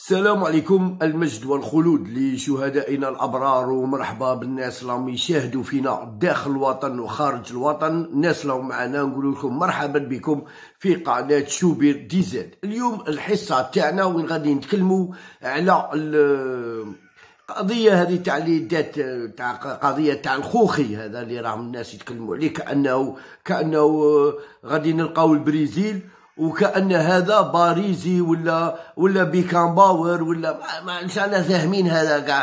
السلام عليكم المجد والخلود لشهدائنا الابرار ومرحبا بالناس اللي راهم يشاهدوا فينا داخل الوطن وخارج الوطن الناس اللي راهم معنا نقول لكم مرحبا بكم في قناه شوبير ديزل اليوم الحصه تاعنا وين غادي نتكلموا على القضيه هذه تاع اللي دات تاع قضيه تاع الخوخي هذا اللي راهم الناس يتكلموا عليه كانه كانه آه، غادي نلقاو البرازيل وكان هذا باريزي ولا ولا بيكان باور ولا ما انسان فاهمين هذا كاع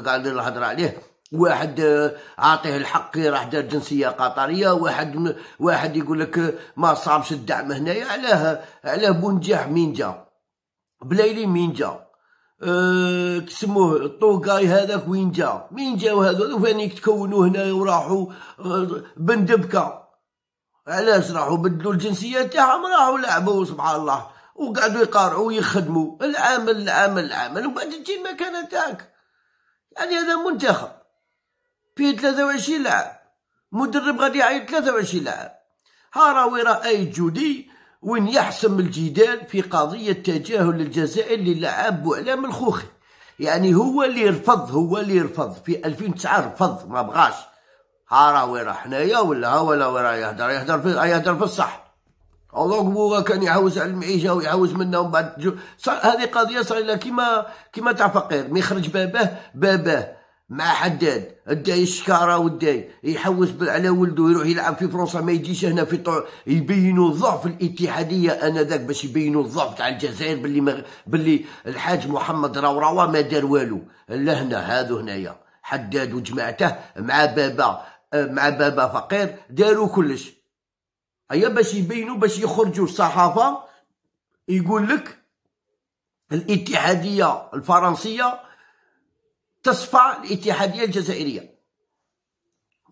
قاعد نهضر عليه واحد عاطيه الحق راح دار جنسيه قطريه واحد واحد يقول لك ما صابش الدعم هنايا علاه علاه بونجاح مين جا بلايلي مين جا أه تسموه هذاك وين جا مين جاو هذو فين يتكونوا هنا وراحوا أه، بندبكه علاش راحوا بدلوا الجنسيه تاعهم راحوا لعبوا سبحان الله وقعدوا يقارعوا ويخدموا العمل العمل العامل وبعد تجي المكانه تاعك يعني هذا منتخب فيه 23 لاعب مدرب غادي يعيط 23 لاعب ها هاراوي رأي جودي وين يحسم الجدال في قضية تجاهل الجزائر للاعب بوعلام الخوخي يعني هو اللي رفض هو اللي رفض في 2009 رفض ما بغاش ها راه ويرا حنايا ولا ها ولا ويرا يهدر يهدر في يهدر في الصح دونك بوغا كان يعوز على المعيشه ويعوز منها ومن بعد جو... هذه قضيه صغيره كيما كيما تاع فقير مي يخرج باباه باباه مع حداد داي الشكاره وداي يحوس على ولده يروح يلعب في فرنسا ما يجيش هنا في طو... يبينوا ضعف الاتحاديه انذاك باش يبينوا الضعف تاع الجزائر باللي مغ... باللي الحاج محمد راوراوا ما دار والو لهنا هنا هادو هنايا حداد وجماعته مع بابا أه، مع بابا فقير داروا كلش هيا باش يبينوا باش يخرجوا الصحافه يقول لك الاتحاديه الفرنسيه تصفع الاتحاديه الجزائريه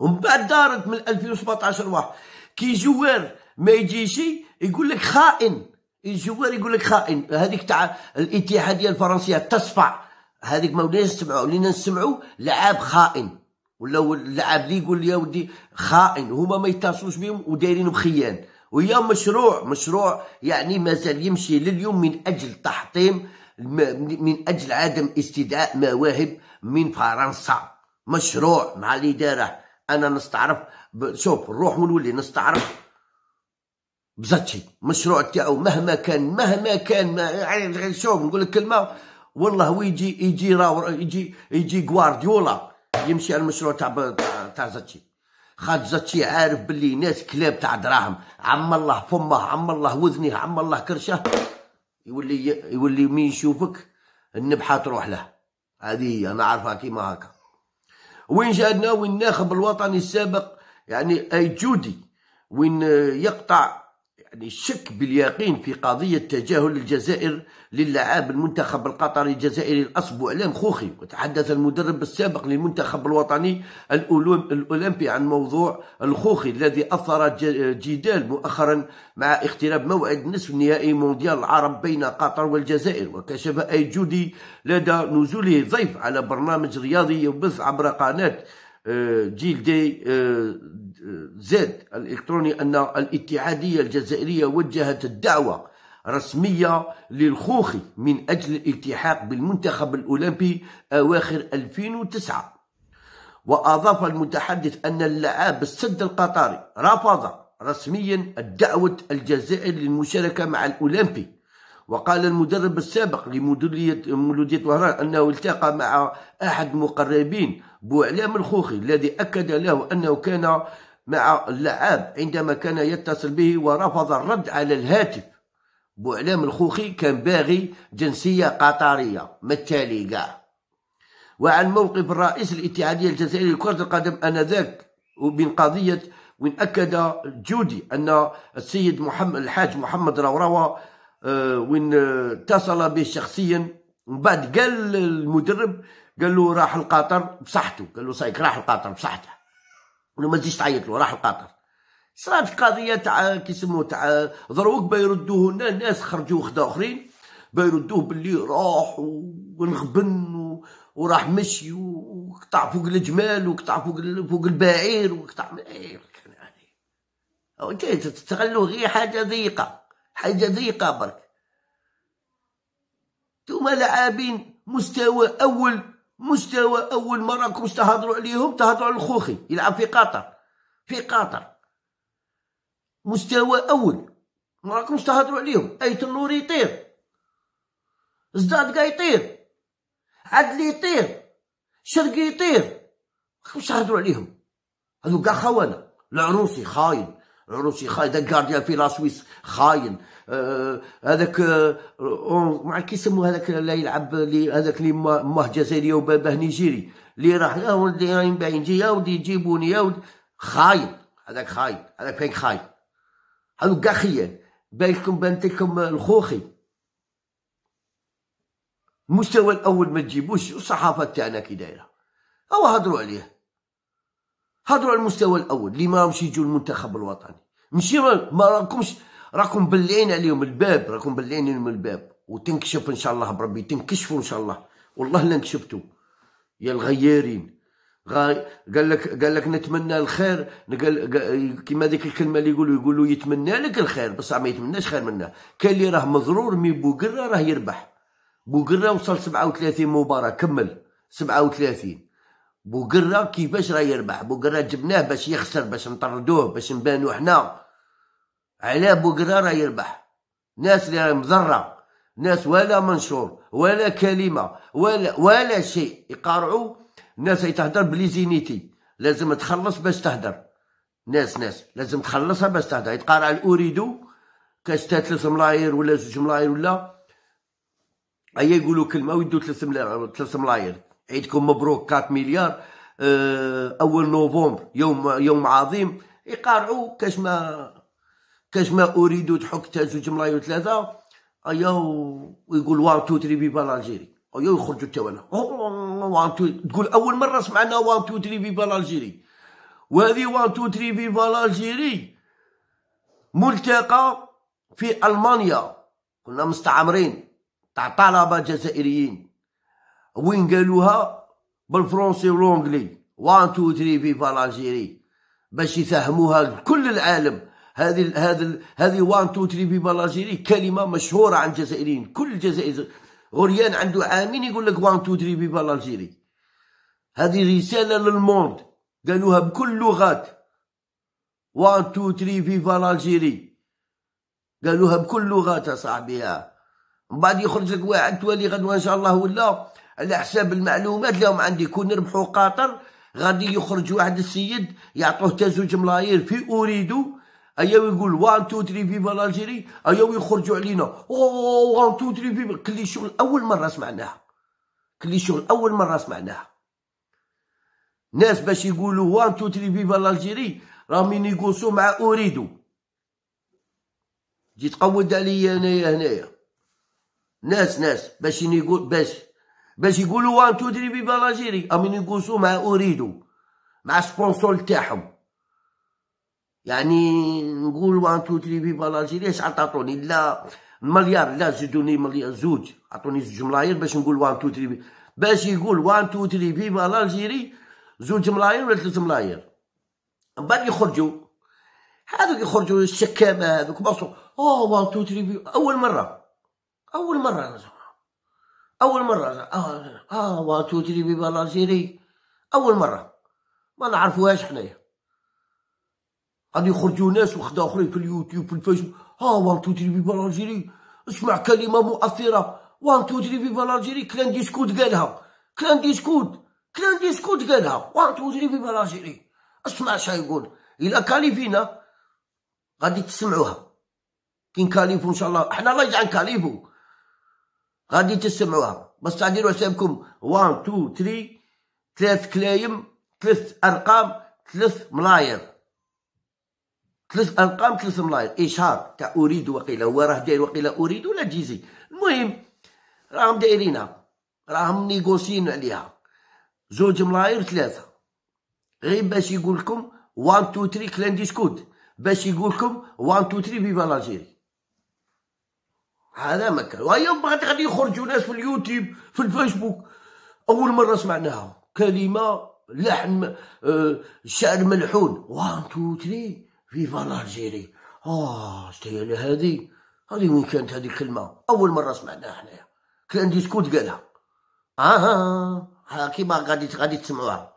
ومن بعد دارت من 2017 واحد كي جوار ما يجيش يقول لك خائن الجوار يقول لك خائن هذيك تاع الاتحاديه الفرنسيه تصفع هذيك ما وليناش نسمعوا ولينا نسمعوا لعاب خائن ولا اللاعب اللي يقول لي يا ودي خائن هما ما يتصلوش بهم ودايرين بخيان وهي مشروع مشروع يعني مازال يمشي لليوم من اجل تحطيم من اجل عدم استدعاء مواهب من فرنسا مشروع مع الاداره انا نستعرف شوف نروح ونولي نستعرف بزاتشي مشروع تاعو مهما كان مهما كان ما يعني شوف نقول لك كلمه والله ويجي يجي راو يجي يجي غوارديولا يمشي على المشروع تاع تاع زتشي خاد زتشي عارف باللي ناس كلاب تاع دراهم عم الله فمه عم الله وذنه عم الله كرشه يولي يولي مين يشوفك النبحه تروح له هذه هي انا عارفها كيما هكا وين جانا وين الناخب الوطني السابق يعني اي جودي وين يقطع يعني الشك باليقين في قضية تجاهل الجزائر للعاب المنتخب القطري الجزائري الأصبع لام خوخي وتحدث المدرب السابق للمنتخب الوطني الأولمبي عن موضوع الخوخي الذي أثر جدال مؤخرا مع اقتراب موعد نصف نهائي مونديال العرب بين قطر والجزائر وكشف أي جودي لدى نزوله ضيف على برنامج رياضي يبث عبر قناة جيل دي آه، آه، زد الإلكتروني أن الاتحادية الجزائرية وجهت الدعوة رسمية للخوخي من أجل الالتحاق بالمنتخب الأولمبي أواخر 2009 وأضاف المتحدث أن اللعاب السد القطري رفض رسميا الدعوة الجزائر للمشاركة مع الأولمبي وقال المدرب السابق لمولودية وهران أنه التقى مع أحد مقربين بوعلام الخوخي الذي أكد له أنه كان مع اللعاب عندما كان يتصل به ورفض الرد على الهاتف بوعلام الخوخي كان باغي جنسية قطرية متالي كاع وعن موقف الرئيس الاتحادية الجزائرية لكرة القدم آنذاك وبين قضية وين أكد جودي أن السيد محمد الحاج محمد روروة آه، وين آه، اتصل به شخصيا من بعد قال المدرب قال له راح القطر بصحته قال له صايك راح القطر بصحته ولا ما تزيدش تعيط له راح القطر صارت قضيه تاع كيسموه تاع ضروك بيردوه هنا الناس خرجوا خدا اخرين بيردوه باللي راح ونغبن وراح مشي وقطع فوق الجمال وقطع فوق فوق البعير وقطع من... ايه انت يعني. تستغلوا غير حاجه ضيقه حاجه زي برك نتوما لاعبين مستوى اول مستوى اول ما راكم تهضروا عليهم تهضروا على الخوخي يلعب في قطر في قطر مستوى اول ما راكمش تهضروا عليهم ايت النور يطير زداد قا يطير عدلي يطير شرقي يطير ما تهضروا عليهم هذو كاع خوانه العروسي خاين الروسي خاين هذاك غارديان في لاسويس خاين آه هذاك آه مع كيسمو هذاك اللي يلعب لي هذاك اللي ماه جزائري وباباه نيجيري اللي راح يا ولدي راهي باين جي يا ولدي جيبوني يا ولدي خاين هذاك خاين هذاك فين خاين هذوك كاع خيان بالكم بانت لكم الخوخي المستوى الاول ما تجيبوش الصحافه تاعنا كي دايره اوا هضروا عليه هضروا على المستوى الاول اللي ما راهمش يجوا المنتخب الوطني ماشي ما راكمش راكم بلعين عليهم الباب راكم بلعين عليهم الباب وتنكشف ان شاء الله بربي تنكشفوا ان شاء الله والله لا انكشفتوا يا الغيارين غاي قال لك قال لك نتمنى الخير قال كيما ديك الكلمه اللي يقولوا يقولوا يتمنى لك الخير بصح ما يتمناش خير منه كان اللي راه مضرور من بوقره راه يربح بوقره وصل 37 مباراه كمل 37 بوقرة كيفاش راه يربح بوقرة جبناه باش يخسر باش نطردوه باش نبانو حنا على بوقرة راه يربح ناس اللي راهي مضرة ناس ولا منشور ولا كلمة ولا ولا شيء يقارعوا ناس يتهدر بلي زينيتي لازم تخلص باش تهدر ناس ناس لازم تخلصها باش تهدر يتقارع الأوريدو كاش تا ثلاث ملاير ولا زوج ملاير ولا أيا يقولوا كلمه ويدو ثلاث ملاير عيدكم مبروك 4 مليار آه، اول نوفمبر يوم يوم عظيم يقارعوا كاش ما كاش ما اريد تحك تا زوج ملايو ثلاثه ايا ويقول وان تو تري بيبا الجيري ايا يخرجوا تا وانا وان تو تقول اول مره سمعنا وان تو تري بيبا الجيري وهذه وان تو تري بيبا الجيري ملتقى في المانيا كنا مستعمرين تاع طلبه جزائريين وين قالوها بالفرنسي والانجلي وان تو تري في بالانجيري باش يفهموها كل العالم هذه هذه هذه وان تو تري في بالانجيري كلمه مشهوره عند الجزائريين كل الجزائر غريان عنده عامين يقول لك وان تو تري في بالانجيري هذه رساله للموند قالوها بكل لغات وان تو تري فيفا لالجيري قالوها بكل لغات صاحبيها من بعد يخرج لك واحد تولي غدوه ان شاء الله ولا على حساب المعلومات لهم عندي كون ربحوا قطر غادي يخرج واحد السيد يعطوه تا زوج ملايير في اوريدو ايا ويقول وان تو تري فيفا لالجيري ايا ويخرجوا علينا وان تو تري فيفا كلي شغل اول مره سمعناها كلي شغل اول مره سمعناها ناس باش يقولوا وان تو تري فيفا لالجيري راهم ينيغوسو مع اوريدو جيت تقود عليا انايا هنايا ناس ناس باش ينيغو باش باش يقولوا وان تو دري ببلاجيري امين يقوسوا مع اوريدو مع سبونسور تاعهم يعني نقول وان تو دري ببلاجيري اش عطاتوني لا مليار لا زدوني مليار زوج عطوني زوج ملاير باش نقول وان تو دري باش يقول وان تو دري ببلاجيري زوج ملاير ولا ثلاث ملاير من بعد يخرجوا هذوك يخرجوا الشكامه هذوك بصوا اوه وان تو دري اول مره اول مره اول مره اه اه واتو تجربه بالازيري اول مره ما نعرفوهاش حنايا غادي يخرجوا ناس وخدا اخرين في اليوتيوب في الفيسبوك ها وان تو تري لالجيري اسمع كلمه مؤثره وان تو تري لالجيري كلان ديسكوت قالها كلان ديسكوت كلان ديسكوت قالها وان تو تري لالجيري اسمع شا يقول الا كاليفينا غادي تسمعوها كي نكاليفو ان شاء الله حنا الله يجعل كاليفو غادي تسمعوها بس غادي حسابكم 1 2 3 ثلاث كلايم ثلاث ارقام ثلاث ملاير ثلاث ارقام ثلاث ملاير اشهار تاع اريد وقيل هو راه داير وقيل اريد ولا جيزي المهم راهم دايرينها راهم نيغوسيين عليها زوج ملاير ثلاثه غير باش يقول لكم 1 2 3 كلان كلانديسكود باش يقول لكم 1 2 3 بيبا لاجيري هذا ما كان وهي غادي يخرجوا ناس في اليوتيوب في الفيسبوك اول مره سمعناها كلمه لحن آه، شعر ملحون وان تو تري فيفا لالجيري اه شتي هذه هذه وين كانت هذه الكلمه اول مره سمعناها حنايا كان ديسكوت قالها اها آه، ها كيما غادي غادي تسمعوها